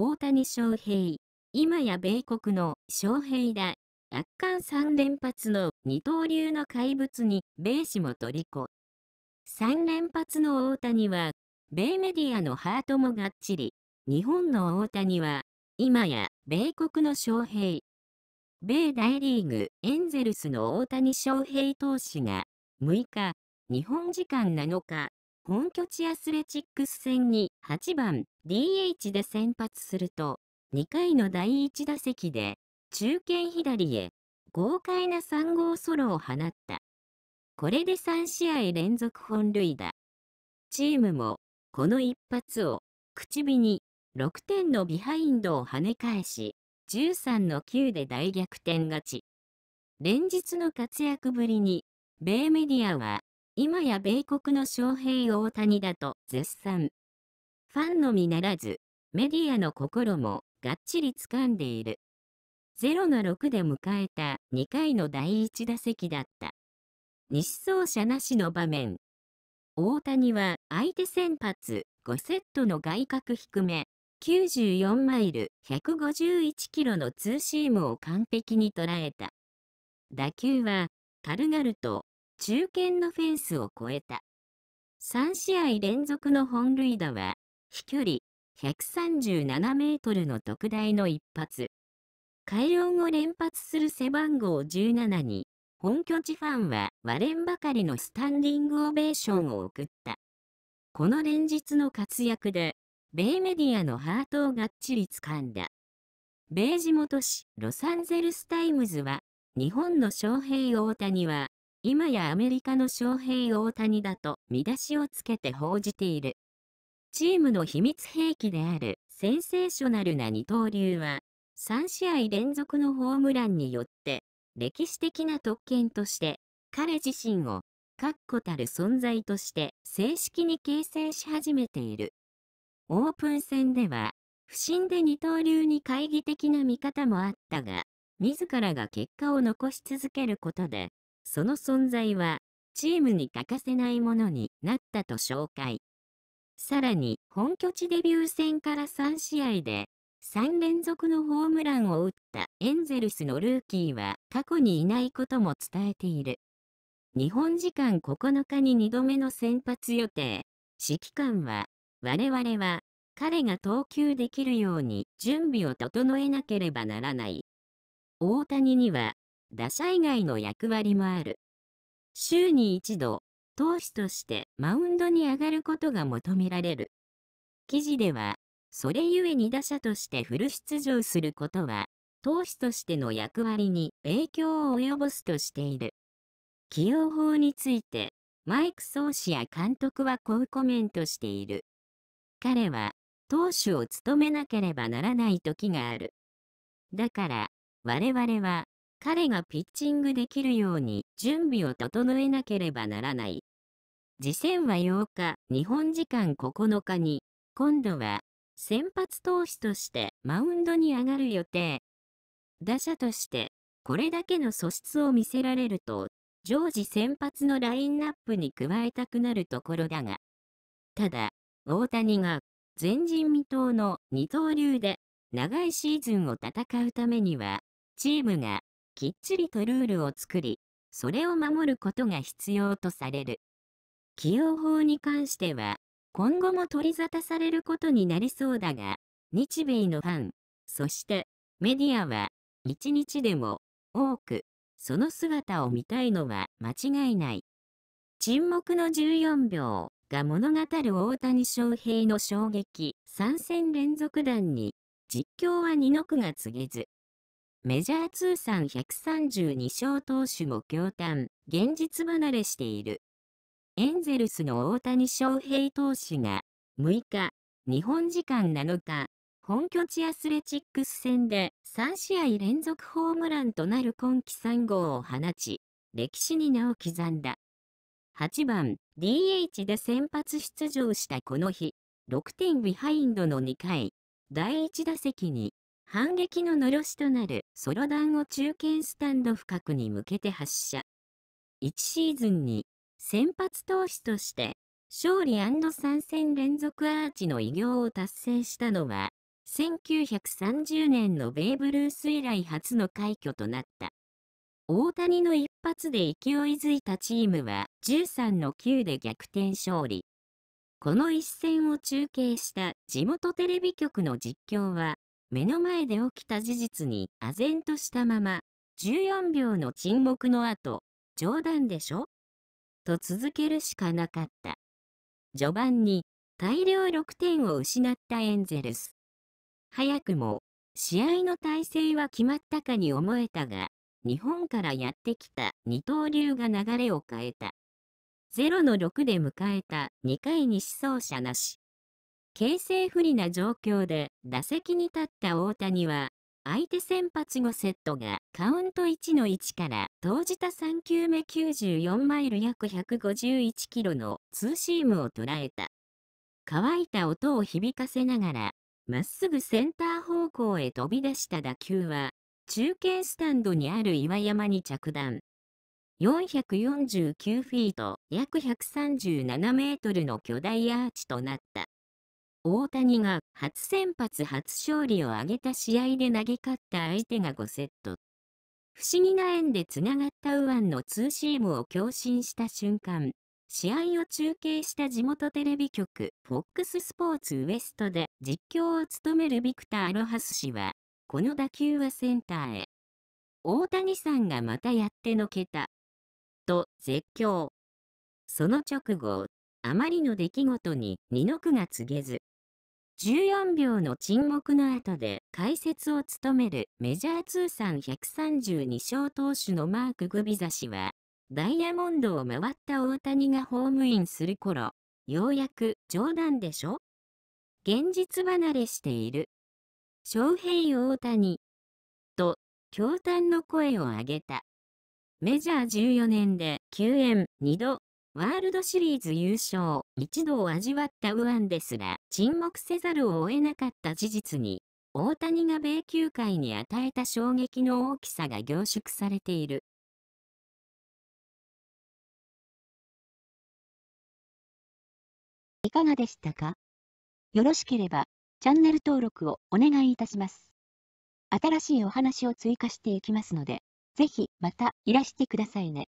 大谷翔平、今や米国の翔平だ。圧巻3連発の二刀流の怪物に、米氏も虜。3連発の大谷は、米メディアのハートもがっちり。日本の大谷は、今や米国の翔平。米大リーグ、エンゼルスの大谷翔平投手が、6日、日本時間7日、本拠地アスレチックス戦に8番 DH で先発すると、2回の第1打席で中堅左へ豪快な3号ソロを放った。これで3試合連続本塁打。チームもこの一発を口火に6点のビハインドを跳ね返し、13の9で大逆転勝ち。連日の活躍ぶりに、米メディアは、今や米国の将兵大谷だと絶賛。ファンのみならず、メディアの心もがっちり掴んでいる。0が6で迎えた2回の第1打席だった。西走者なしの場面。大谷は相手先発5セットの外角低め、94マイル151キロのツーシームを完璧に捉えた。打球は軽々と中堅のフェンスを越えた。3試合連続の本塁打は、飛距離137メートルの特大の一発。改良後連発する背番号17に、本拠地ファンは割れんばかりのスタンディングオベーションを送った。この連日の活躍で、米メディアのハートをがっちり掴んだ。米地元紙ロサンゼルスタイムズは、日本の翔平大谷は、今やアメリカの翔平大谷だと見出しをつけて報じている。チームの秘密兵器であるセンセーショナルな二刀流は、3試合連続のホームランによって、歴史的な特権として、彼自身を、確固たる存在として正式に形成し始めている。オープン戦では、不審で二刀流に懐疑的な見方もあったが、自らが結果を残し続けることで、その存在は、チームに欠かせないものになったと紹介。さらに、本拠地デビュー戦から3試合で、3連続のホームランを打ったエンゼルスのルーキーは過去にいないことも伝えている。日本時間9日に2度目の先発予定。指揮官は、我々は彼が投球できるように準備を整えなければならない。大谷には打者以外の役割もある。週に一度、投手としてマウンドに上がることが求められる。記事では、それゆえに打者としてフル出場することは、投手としての役割に影響を及ぼすとしている。起用法について、マイク総司や監督はこうコメントしている。彼は、投手を務めなければならない時がある。だから、我々は、彼がピッチングできるように準備を整えなければならない。次戦は8日、日本時間9日に、今度は先発投手としてマウンドに上がる予定。打者としてこれだけの素質を見せられると、常時先発のラインナップに加えたくなるところだが、ただ、大谷が前人未到の二刀流で長いシーズンを戦うためには、チームがきっちりとルールを作り、それを守ることが必要とされる。起用法に関しては、今後も取り沙汰されることになりそうだが、日米のファン、そしてメディアは、一日でも多く、その姿を見たいのは間違いない。沈黙の14秒が物語る大谷翔平の衝撃3戦連続弾に、実況は二の句が告げず。メジャー通算132勝投手も驚嘆、現実離れしている。エンゼルスの大谷翔平投手が、6日、日本時間7日、本拠地アスレチックス戦で3試合連続ホームランとなる今季3号を放ち、歴史に名を刻んだ。8番 DH で先発出場したこの日、6点ビハインドの2回、第1打席に反撃ののろしとなるソロ弾を中堅スタンド深くに向けて発射。1シーズンに先発投手として勝利 &3 戦連続アーチの偉業を達成したのは、1930年のベーブ・ルース以来初の快挙となった。大谷の一発で勢いづいたチームは13の9で逆転勝利。この一戦を中継した地元テレビ局の実況は、目の前で起きた事実に唖然としたまま、14秒の沈黙の後、冗談でしょと続けるしかなかった。序盤に大量6点を失ったエンゼルス。早くも試合の体制は決まったかに思えたが、日本からやってきた二刀流が流れを変えた。0の6で迎えた2回に思走者なし。形勢不利な状況で打席に立った大谷は、相手先発5セットがカウント1の1から投じた3球目94マイル約151キロのツーシームを捉えた。乾いた音を響かせながら、まっすぐセンター方向へ飛び出した打球は、中継スタンドにある岩山に着弾。449フィート約137メートルの巨大アーチとなった。大谷が初先発初勝利を挙げた試合で投げ勝った相手が5セット。不思議な縁でつながった右腕のツーシームを強振した瞬間、試合を中継した地元テレビ局 FOX スポーツウエストで実況を務めるビクター・アロハス氏は、この打球はセンターへ。大谷さんがまたやってのけた。と絶叫。その直後、あまりの出来事に二の句が告げず、14秒の沈黙の後で解説を務めるメジャー通算132勝投手のマーク・グビザ氏は、ダイヤモンドを回った大谷がホームインする頃、ようやく冗談でしょ現実離れしている。翔平大谷。と、驚嘆の声を上げた。メジャー14年で救援2度ワールドシリーズ優勝、一度を味わった右腕ですが、沈黙せざるを得なかった事実に、大谷が米球界に与えた衝撃の大きさが凝縮されている。いかがでしたかよろしければ、チャンネル登録をお願いいたします。新しいお話を追加していきますので、ぜひまたいらしてくださいね。